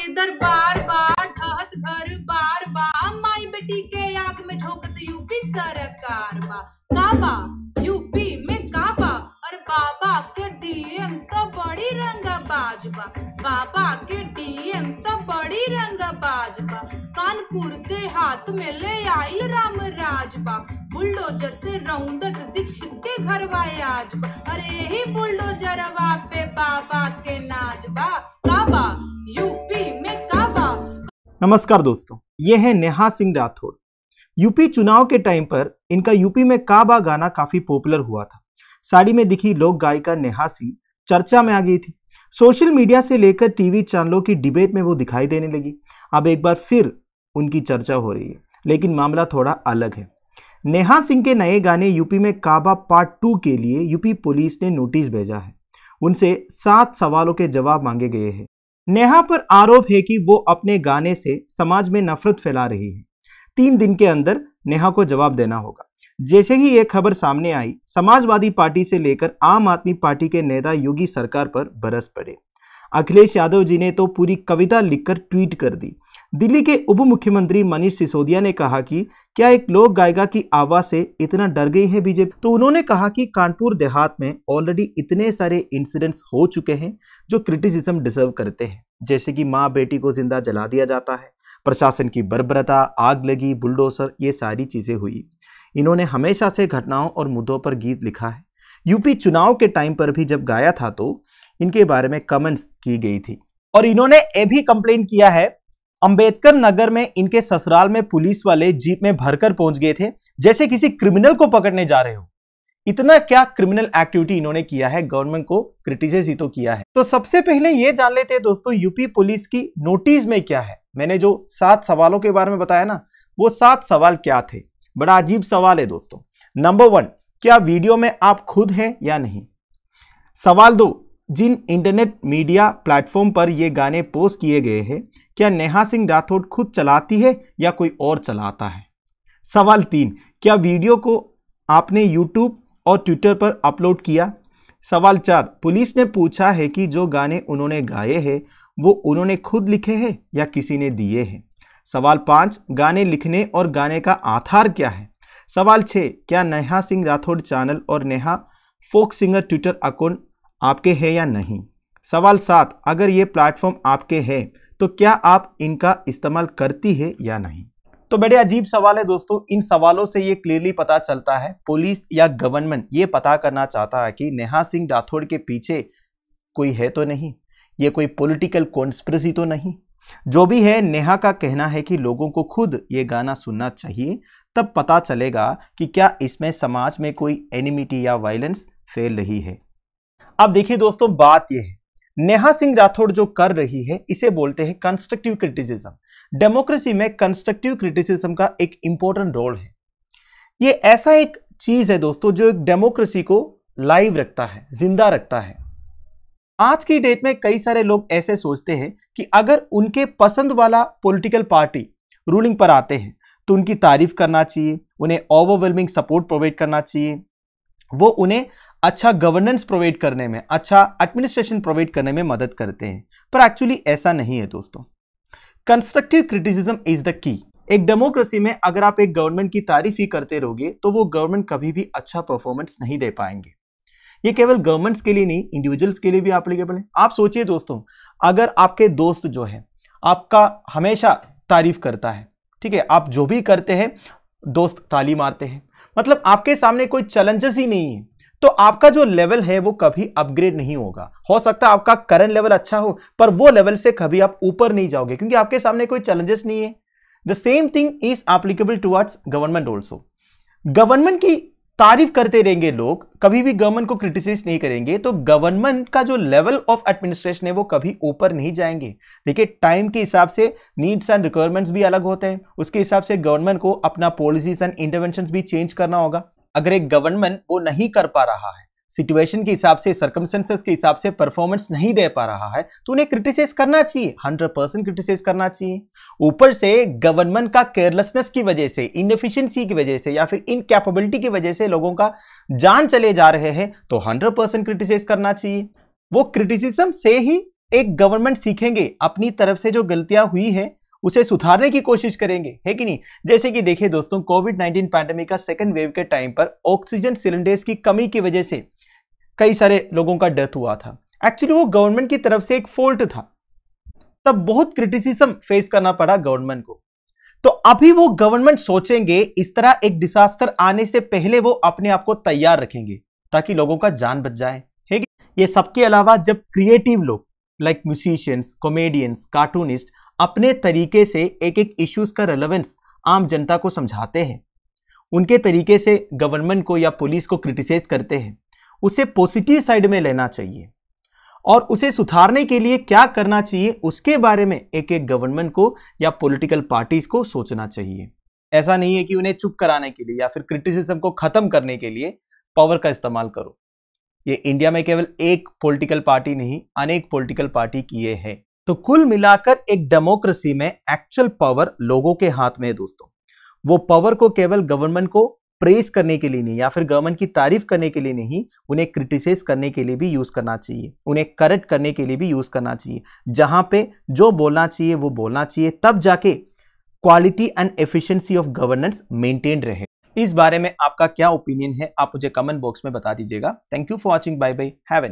के दरबार बार ठहत घर बार बा माई बेटी के आग में झोंकत यूपी सरकार बा काबा यूपी में काबा और बाबा के डीएम तो बड़ी रंग बाजबा बाबा के डीएम तो बड़ी रंग बाजबा कानपुर दे हाथ में ले आई राम बा बुलडोजर से रौंदत दीक्षित के घर आज अरे ही बुलडोजरवा पे बाबा के नाज बा नमस्कार दोस्तों ये है नेहा सिंह राठौड़ यूपी चुनाव के टाइम पर इनका यूपी में काबा गाना काफी पॉपुलर हुआ था साड़ी में दिखी लोक गायिका नेहा सिंह चर्चा में आ गई थी सोशल मीडिया से लेकर टीवी चैनलों की डिबेट में वो दिखाई देने लगी अब एक बार फिर उनकी चर्चा हो रही है लेकिन मामला थोड़ा अलग है नेहा सिंह के नए गाने यूपी में काबा पार्ट टू के लिए यूपी पुलिस ने नोटिस भेजा है उनसे सात सवालों के जवाब मांगे गए हैं नेहा पर आरोप है कि वो अपने गाने से समाज में नफरत फैला रही है तीन दिन के अंदर नेहा को जवाब देना होगा जैसे ही यह खबर सामने आई समाजवादी पार्टी से लेकर आम आदमी पार्टी के नेता योगी सरकार पर बरस पड़े अखिलेश यादव जी ने तो पूरी कविता लिखकर ट्वीट कर दी दिल्ली के उप मुख्यमंत्री मनीष सिसोदिया ने कहा कि क्या एक लोक गायिका की आवाज से इतना डर गई है बीजेपी तो उन्होंने कहा कि कानपुर देहात में ऑलरेडी इतने सारे इंसिडेंट्स हो चुके हैं जो क्रिटिसिज्म डिजर्व करते हैं जैसे कि माँ बेटी को जिंदा जला दिया जाता है प्रशासन की बर्बरता आग लगी बुलडोसर ये सारी चीज़ें हुई इन्होंने हमेशा से घटनाओं और मुद्दों पर गीत लिखा है यूपी चुनाव के टाइम पर भी जब गाया था तो इनके बारे में कमेंट्स की गई थी और इन्होंने ये भी कंप्लेन किया है अंबेडकर नगर में इनके ससुराल में पुलिस वाले जीप में भरकर पहुंच गए थे जैसे किसी क्रिमिनल को पकड़ने जा रहे हो इतना क्या क्रिमिनल एक्टिविटी इन्होंने किया है गवर्नमेंट को क्रिटिसाइज ही तो किया है तो सबसे पहले ये जान लेते हैं दोस्तों यूपी पुलिस की नोटिस में क्या है मैंने जो सात सवालों के बारे में बताया ना वो सात सवाल क्या थे बड़ा अजीब सवाल है दोस्तों नंबर वन क्या वीडियो में आप खुद हैं या नहीं सवाल दो जिन इंटरनेट मीडिया प्लेटफॉर्म पर ये गाने पोस्ट किए गए हैं क्या नेहा सिंह राठौड़ खुद चलाती है या कोई और चलाता है सवाल तीन क्या वीडियो को आपने यूट्यूब और ट्विटर पर अपलोड किया सवाल चार पुलिस ने पूछा है कि जो गाने उन्होंने गाए हैं वो उन्होंने खुद लिखे हैं या किसी ने दिए हैं सवाल पाँच गाने लिखने और गाने का आधार क्या है सवाल छः क्या नेहा सिंह राठौड़ चैनल और Neha folk singer Twitter account आपके हैं या नहीं सवाल सात अगर ये प्लेटफॉर्म आपके हैं तो क्या आप इनका इस्तेमाल करती है या नहीं तो बड़े अजीब सवाल है दोस्तों इन सवालों से ये क्लियरली पता चलता है पुलिस या गवर्नमेंट ये पता करना चाहता है कि नेहा सिंह राठौड़ के पीछे कोई है तो नहीं ये कोई पॉलिटिकल कॉन्स्परेसी तो नहीं जो भी है नेहा का कहना है कि लोगों को खुद ये गाना सुनना चाहिए तब पता चलेगा कि क्या इसमें समाज में कोई एनिमिटी या वायलेंस फैल रही है अब देखिए दोस्तों बात यह है नेहा सिंह राठौड़ जो कर रही है इसे बोलते हैं कंस्ट्रक्टिव क्रिटिसिज्म डेमोक्रेसी में कंस्ट्रक्टिव क्रिटिसिज्म का एक इंपॉर्टेंट रोल है ये ऐसा एक चीज है दोस्तों जो एक डेमोक्रेसी को लाइव रखता है जिंदा रखता है आज की डेट में कई सारे लोग ऐसे सोचते हैं कि अगर उनके पसंद वाला पॉलिटिकल पार्टी रूलिंग पर आते हैं तो उनकी तारीफ करना चाहिए उन्हें ओवरवेलमिंग सपोर्ट प्रोवाइड करना चाहिए वो उन्हें अच्छा गवर्नेंस प्रोवाइड करने में अच्छा एडमिनिस्ट्रेशन प्रोवाइड करने में मदद करते हैं पर एक्चुअली ऐसा नहीं है दोस्तों constructive criticism is the key एक डेमोक्रेसी में अगर आप एक गवर्नमेंट की तारीफ ही करते रहोगे तो वो गवर्नमेंट कभी भी अच्छा परफॉर्मेंस नहीं दे पाएंगे ये केवल गवर्नमेंट्स के लिए नहीं इंडिविजुअल्स के लिए भी एप्लीकेबल है आप सोचिए दोस्तों अगर आपके दोस्त जो है आपका हमेशा तारीफ करता है ठीक है आप जो भी करते हैं दोस्त ताली मारते हैं मतलब आपके सामने कोई चैलेंजेस ही नहीं है तो आपका जो लेवल है वो कभी अपग्रेड नहीं होगा हो सकता है आपका करंट लेवल अच्छा हो पर वो लेवल से कभी आप ऊपर नहीं जाओगे क्योंकि आपके सामने कोई चैलेंजेस नहीं है the same thing is applicable towards government also government की तारीफ करते रहेंगे लोग कभी भी गवर्नमेंट को क्रिटिसाइज नहीं करेंगे तो गवर्नमेंट का जो लेवल ऑफ एडमिनिस्ट्रेशन है वो कभी ऊपर नहीं जाएंगे देखिए टाइम के हिसाब से नीड्स एंड रिक्वायरमेंट्स भी अलग होते हैं उसके हिसाब से गवर्नमेंट को अपना पॉलिसीज एंड इंटरवेंशन भी चेंज करना होगा अगर एक गवर्नमेंट वो नहीं कर पा रहा है सिचुएशन के हिसाब से सर्कमस्टेंसेस के हिसाब से परफॉर्मेंस नहीं दे पा रहा है तो उन्हें क्रिटिसाइज करना चाहिए हंड्रेड परसेंट क्रिटिसाइज करना चाहिए ऊपर से गवर्नमेंट का केयरलेसनेस की वजह से इनफिशियंसी की वजह से या फिर इनकेपेबिलिटी की वजह से लोगों का जान चले जा रहे हैं तो हंड्रेड परसेंट क्रिटिसाइज करना चाहिए वो क्रिटिसिज्म से ही एक गवर्नमेंट सीखेंगे अपनी तरफ से जो गलतियां हुई है उसे सुधारने की कोशिश करेंगे है कि नहीं जैसे कि देखिए दोस्तों कोविड नाइन्टीन पैंडेमिक का सेकंड वेव के टाइम पर ऑक्सीजन सिलेंडर्स की कमी की वजह से कई सारे लोगों का डेथ हुआ था एक्चुअली वो गवर्नमेंट की तरफ से एक फॉल्ट था तब बहुत क्रिटिसिज्म फेस करना पड़ा गवर्नमेंट को तो अभी वो गवर्नमेंट सोचेंगे इस तरह एक डिसास्टर आने से पहले वो अपने आप को तैयार रखेंगे ताकि लोगों का जान बच जाए है कि ये सबके अलावा जब क्रिएटिव लोग लाइक म्यूजिशियंस कॉमेडियंस कार्टूनिस्ट अपने तरीके से एक एक इश्यूज़ का रेलेवेंस आम जनता को समझाते हैं उनके तरीके से गवर्नमेंट को या पुलिस को क्रिटिसाइज करते हैं उसे पॉजिटिव साइड में लेना चाहिए और उसे सुधारने के लिए क्या करना चाहिए उसके बारे में एक एक गवर्नमेंट को या पॉलिटिकल पार्टीज को सोचना चाहिए ऐसा नहीं है कि उन्हें चुप कराने के लिए या फिर क्रिटिसिज्म को खत्म करने के लिए पावर का इस्तेमाल करो ये इंडिया में केवल एक पॉलिटिकल पार्टी नहीं अनेक पॉलिटिकल पार्टी किए हैं तो कुल मिलाकर एक डेमोक्रेसी में एक्चुअल पावर लोगों के हाथ में है दोस्तों वो पावर को केवल गवर्नमेंट को प्रेस करने के लिए नहीं या फिर गवर्नमेंट की तारीफ करने के लिए नहीं उन्हें क्रिटिसाइज करने के लिए भी यूज़ करना चाहिए उन्हें करेक्ट करने के लिए भी यूज़ करना चाहिए जहां पे जो बोलना चाहिए वो बोलना चाहिए तब जाके quality and efficiency of governance maintain रहे इस बारे में आपका क्या ओपिनियन है आप मुझे कमेंट बॉक्स में बता दीजिएगा thank you for watching bye bye है